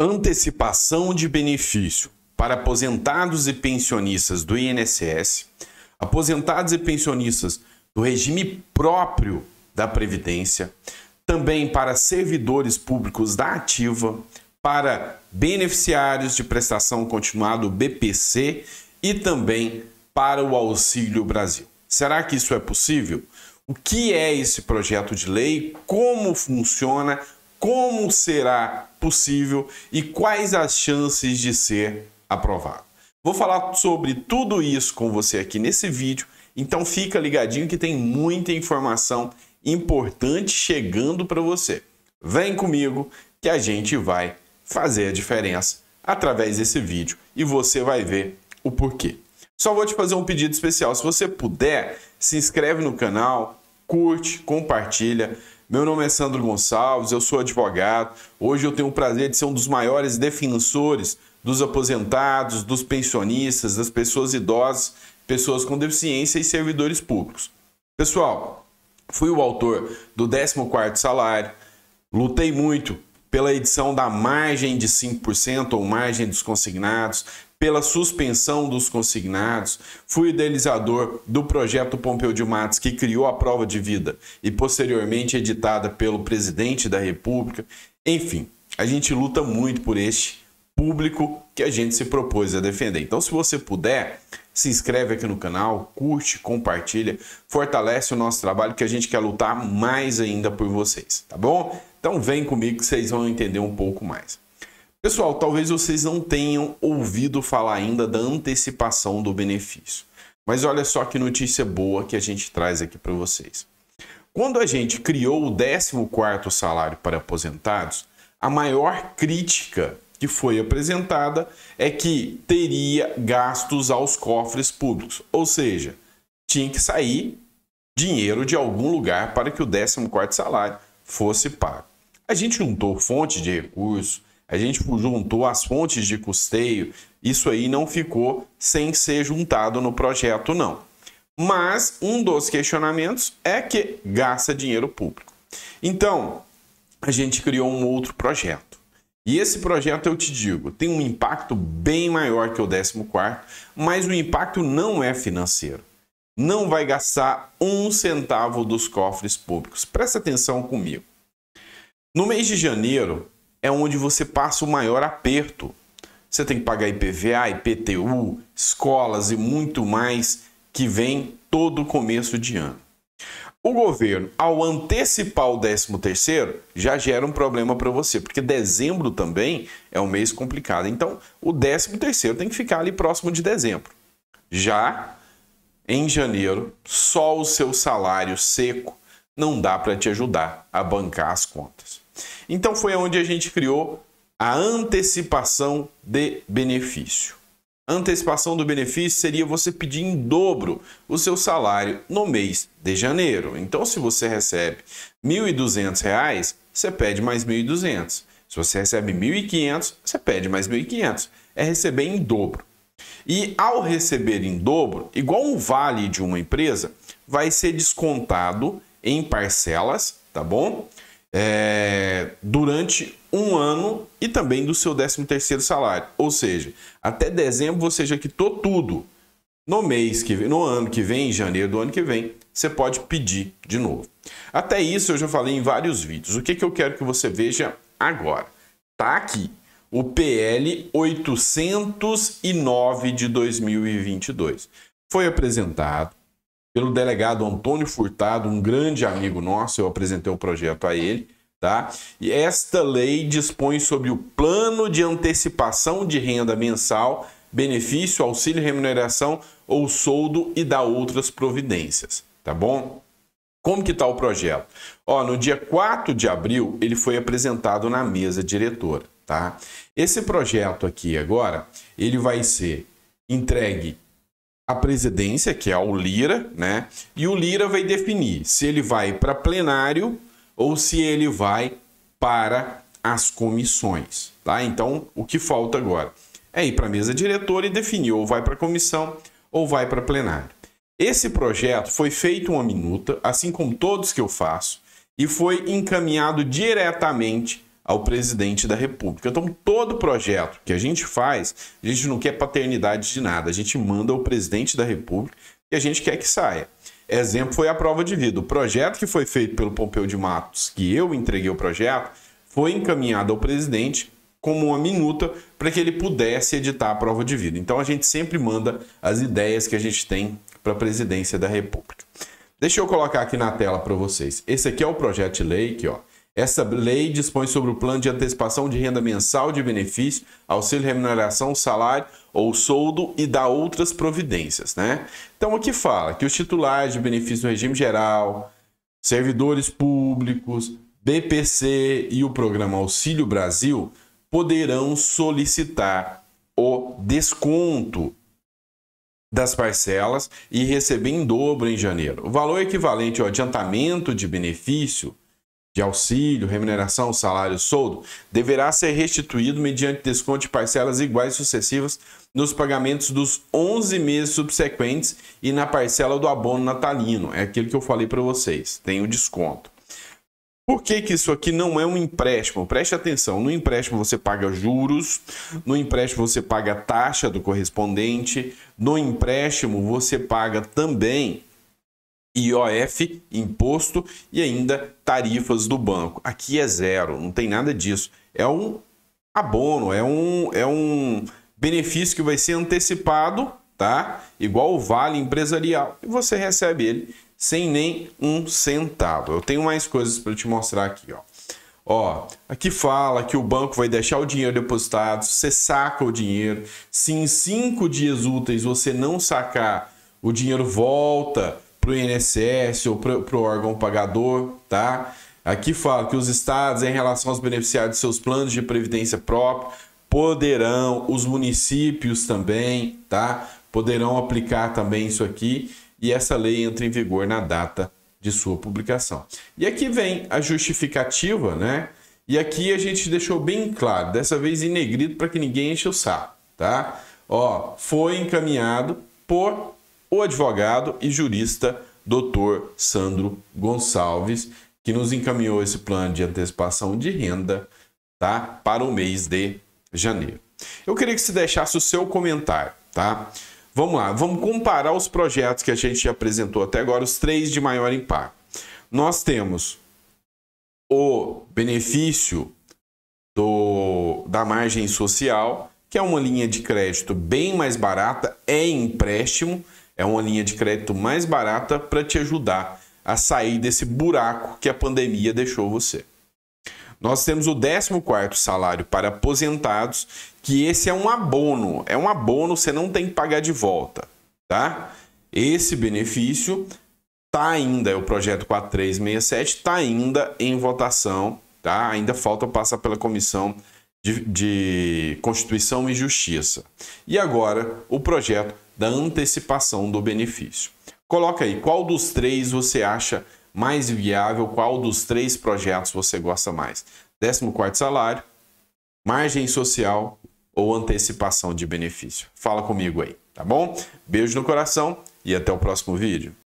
antecipação de benefício para aposentados e pensionistas do INSS, aposentados e pensionistas do regime próprio da Previdência, também para servidores públicos da Ativa, para beneficiários de prestação continuada BPC e também para o Auxílio Brasil. Será que isso é possível? O que é esse projeto de lei? Como funciona? como será possível e quais as chances de ser aprovado. Vou falar sobre tudo isso com você aqui nesse vídeo, então fica ligadinho que tem muita informação importante chegando para você. Vem comigo que a gente vai fazer a diferença através desse vídeo e você vai ver o porquê. Só vou te fazer um pedido especial, se você puder, se inscreve no canal, curte, compartilha, meu nome é Sandro Gonçalves, eu sou advogado. Hoje eu tenho o prazer de ser um dos maiores defensores dos aposentados, dos pensionistas, das pessoas idosas, pessoas com deficiência e servidores públicos. Pessoal, fui o autor do 14º salário, lutei muito pela edição da margem de 5% ou margem dos consignados, pela suspensão dos consignados, fui idealizador do projeto Pompeu de Matos, que criou a prova de vida e posteriormente editada pelo presidente da República. Enfim, a gente luta muito por este público que a gente se propôs a defender. Então, se você puder, se inscreve aqui no canal, curte, compartilha, fortalece o nosso trabalho que a gente quer lutar mais ainda por vocês, tá bom? Então, vem comigo que vocês vão entender um pouco mais. Pessoal, talvez vocês não tenham ouvido falar ainda da antecipação do benefício. Mas olha só que notícia boa que a gente traz aqui para vocês. Quando a gente criou o 14º salário para aposentados, a maior crítica que foi apresentada é que teria gastos aos cofres públicos, ou seja, tinha que sair dinheiro de algum lugar para que o 14º salário fosse pago. A gente juntou fonte de recursos, a gente juntou as fontes de custeio, isso aí não ficou sem ser juntado no projeto, não. Mas um dos questionamentos é que gasta dinheiro público. Então, a gente criou um outro projeto. E esse projeto, eu te digo, tem um impacto bem maior que o 14, mas o impacto não é financeiro. Não vai gastar um centavo dos cofres públicos. Presta atenção comigo. No mês de janeiro, é onde você passa o maior aperto. Você tem que pagar IPVA, IPTU, escolas e muito mais que vem todo começo de ano. O governo, ao antecipar o 13º, já gera um problema para você, porque dezembro também é um mês complicado. Então, o 13º tem que ficar ali próximo de dezembro. Já em janeiro, só o seu salário seco não dá para te ajudar a bancar as contas. Então foi onde a gente criou a antecipação de benefício. antecipação do benefício seria você pedir em dobro o seu salário no mês de janeiro. Então, se você recebe R$ 1.200, você pede mais R$ 1.200. Se você recebe R$ 1.500, você pede mais R$ 1.500. É receber em dobro. E ao receber em dobro, igual um vale de uma empresa, vai ser descontado em parcelas, tá bom? é, durante um ano e também do seu 13 terceiro salário. Ou seja, até dezembro você já quitou tudo. No mês que vem, no ano que vem, em janeiro do ano que vem, você pode pedir de novo. Até isso eu já falei em vários vídeos. O que, que eu quero que você veja agora? Tá aqui o PL 809 de 2022. Foi apresentado pelo delegado Antônio Furtado, um grande amigo nosso, eu apresentei o projeto a ele, tá? E esta lei dispõe sobre o plano de antecipação de renda mensal, benefício, auxílio, remuneração ou soldo e dá outras providências, tá bom? Como que está o projeto? Ó, no dia 4 de abril, ele foi apresentado na mesa diretora, tá? Esse projeto aqui agora, ele vai ser entregue a presidência, que é o Lira, né? E o Lira vai definir se ele vai para plenário ou se ele vai para as comissões, tá? Então, o que falta agora é ir para a mesa diretora e definir ou vai para comissão ou vai para plenário. Esse projeto foi feito uma minuta, assim como todos que eu faço, e foi encaminhado diretamente ao presidente da República. Então, todo projeto que a gente faz, a gente não quer paternidade de nada, a gente manda ao presidente da República e a gente quer que saia. Exemplo foi a prova de vida. O projeto que foi feito pelo Pompeu de Matos, que eu entreguei o projeto, foi encaminhado ao presidente como uma minuta para que ele pudesse editar a prova de vida. Então a gente sempre manda as ideias que a gente tem para a presidência da República. Deixa eu colocar aqui na tela para vocês. Esse aqui é o projeto de lei que, ó, essa lei dispõe sobre o plano de antecipação de renda mensal de benefício, auxílio, remuneração, salário ou soldo e dá outras providências, né? Então que fala que os titulares de benefício do regime geral, servidores públicos, BPC e o programa Auxílio Brasil poderão solicitar o desconto das parcelas e receber em dobro em janeiro. O valor equivalente ao adiantamento de benefício de auxílio, remuneração, salário, soldo, deverá ser restituído mediante desconto de parcelas iguais sucessivas nos pagamentos dos 11 meses subsequentes e na parcela do abono natalino. É aquilo que eu falei para vocês, tem o desconto. Por que, que isso aqui não é um empréstimo? Preste atenção, no empréstimo você paga juros, no empréstimo você paga taxa do correspondente, no empréstimo você paga também IOF, imposto e ainda tarifas do banco. Aqui é zero, não tem nada disso. É um abono, é um, é um benefício que vai ser antecipado, tá? Igual o vale empresarial. E você recebe ele sem nem um centavo. Eu tenho mais coisas para te mostrar aqui, ó. Ó, aqui fala que o banco vai deixar o dinheiro depositado, você saca o dinheiro. Se em cinco dias úteis você não sacar, o dinheiro volta para o INSS ou para o órgão pagador, tá? Aqui fala que os estados, em relação aos beneficiários de seus planos de previdência própria, poderão, os municípios também, tá? Poderão aplicar também isso aqui e essa lei entra em vigor na data de sua publicação. E aqui vem a justificativa, né? E aqui a gente deixou bem claro, dessa vez em negrito para que ninguém enche o saco, tá? Ó, foi encaminhado por o advogado e jurista Dr. Sandro Gonçalves, que nos encaminhou esse plano de antecipação de renda tá, para o mês de janeiro. Eu queria que você deixasse o seu comentário, tá? Vamos lá, vamos comparar os projetos que a gente apresentou até agora, os três de maior impacto. Nós temos o benefício do, da margem social, que é uma linha de crédito bem mais barata, é empréstimo, é uma linha de crédito mais barata para te ajudar a sair desse buraco que a pandemia deixou você. Nós temos o 14 salário para aposentados, que esse é um abono, é um abono, você não tem que pagar de volta, tá? Esse benefício tá ainda, é o projeto 4367 tá ainda em votação, tá? Ainda falta passar pela comissão de, de Constituição e Justiça. E agora o projeto da antecipação do benefício. Coloca aí qual dos três você acha mais viável, qual dos três projetos você gosta mais. 14 salário, margem social ou antecipação de benefício. Fala comigo aí, tá bom? Beijo no coração e até o próximo vídeo.